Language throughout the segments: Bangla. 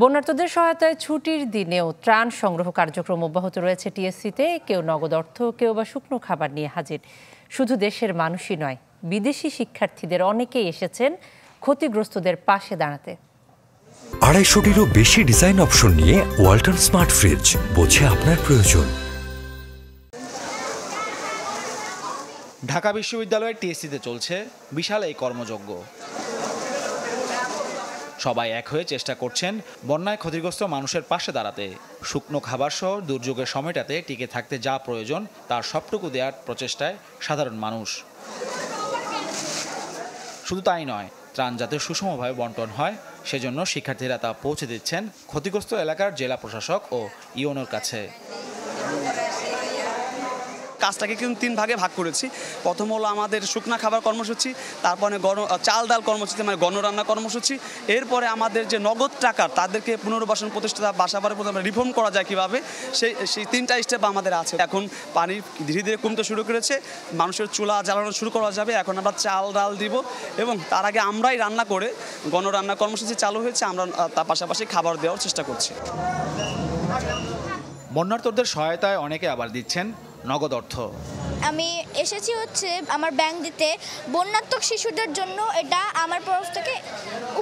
বন্যার্থদের সহায়তায় ছুটির দিনেও ত্রাণ সংগ্রহ কার্যক্রম অব্যাহত রয়েছে টিএসসিতে কেউ নগদ অর্থ কেউ বা শুকনো খাবার নিয়ে হাজির শুধু দেশের মানুষই নয় বিদেশি শিক্ষার্থীদের অনেকেই এসেছেন ক্ষতিগ্রস্তদের পাশে দাঁড়াতে আড়াইশোটিরও বেশি ডিজাইন অপশন নিয়ে ওয়াল্টন স্মার্ট ফ্রিজ বোঝে আপনার প্রয়োজন ঢাকা বিশ্ববিদ্যালয়ের টিএসসিতে চলছে বিশাল এই কর্মযজ্ঞ সবাই এক হয়ে চেষ্টা করছেন বন্যায় ক্ষতিগ্রস্ত মানুষের পাশে দাঁড়াতে শুকনো খাবার সহ দুর্যোগের সময়টাতে টিকে থাকতে যা প্রয়োজন তার সবটুকু দেওয়ার প্রচেষ্টায় সাধারণ মানুষ শুধু তাই নয় ত্রাণ যাতে সুষমভাবে বন্টন হয় সেজন্য শিক্ষার্থীরা তা পৌঁছে দিচ্ছেন ক্ষতিগ্রস্ত এলাকার জেলা প্রশাসক ও ইউনোর কাছে কাজটাকে কিন্তু তিন ভাগে ভাগ করেছি প্রথম হলো আমাদের শুকনা খাবার কর্মসূচি তারপরে গণ চাল ডাল কর্মসূচি মানে গণরান্না কর্মসূচি এরপরে আমাদের যে নগদ টাকার তাদেরকে পুনর্বাসন প্রতিষ্ঠা বাসা বাড়ির প্রথমে মানে রিফর্ম করা যায় কীভাবে সেই সেই তিনটা স্টেপ আমাদের আছে এখন পানি ধীরে ধীরে কমতে শুরু করেছে মানুষের চুলা জ্বালানো শুরু করা যাবে এখন আমরা চাল ডাল দিব এবং তার আগে আমরাই রান্না করে গণরান্না কর্মসূচি চালু হয়েছে আমরা তার পাশাপাশি খাবার দেওয়ার চেষ্টা করছি বন্যার্থদের সহায়তায় অনেকে আবার দিচ্ছেন নগদ অর্থ আমি এসেছি হচ্ছে আমার ব্যাংক দিতে বন্যাত্মক শিশুদের জন্য এটা আমার তরফ থেকে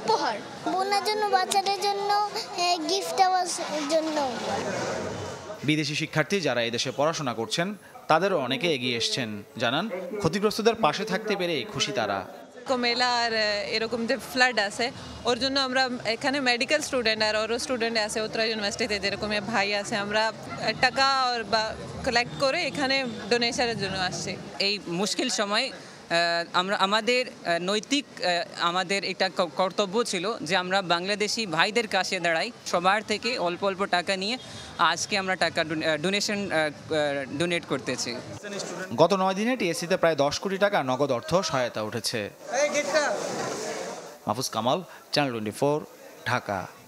উপহার বন্যার জন্য বাচ্চাদের জন্য গিফট দেওয়ার জন্য বিদেশি শিক্ষার্থী যারা এদেশে পড়াশোনা করছেন তাদেরও অনেকে এগিয়ে এসছেন জানান ক্ষতিগ্রস্তদের পাশে থাকতে পেরে খুশি তারা মেলা আর এরকম যে ফ্লাড আসে ওর জন্য আমরা এখানে মেডিকেল স্টুডেন্ট আর ওরও স্টুডেন্ট আছে উত্তরা ইউনিভার্সিটিতে যেরকম ভাই আছে আমরা টাকা আর বা কালেক্ট করে এখানে ডোনেশনের জন্য আসছি এই মুশকিল সময় আমরা আমাদের নৈতিক আমাদের এটা কর্তব্য ছিল যে আমরা বাংলাদেশি ভাইদের কাছে দাঁড়াই সবার থেকে অল্প অল্প টাকা নিয়ে আজকে আমরা টাকা ডোনেশন ডোনেট করতেছি গত নয় দিনে টিএসসিতে প্রায় দশ কোটি টাকা নগদ অর্থ সহায়তা উঠেছে মাহফুজ কামাল চ্যানেল টোয়েন্টি ঢাকা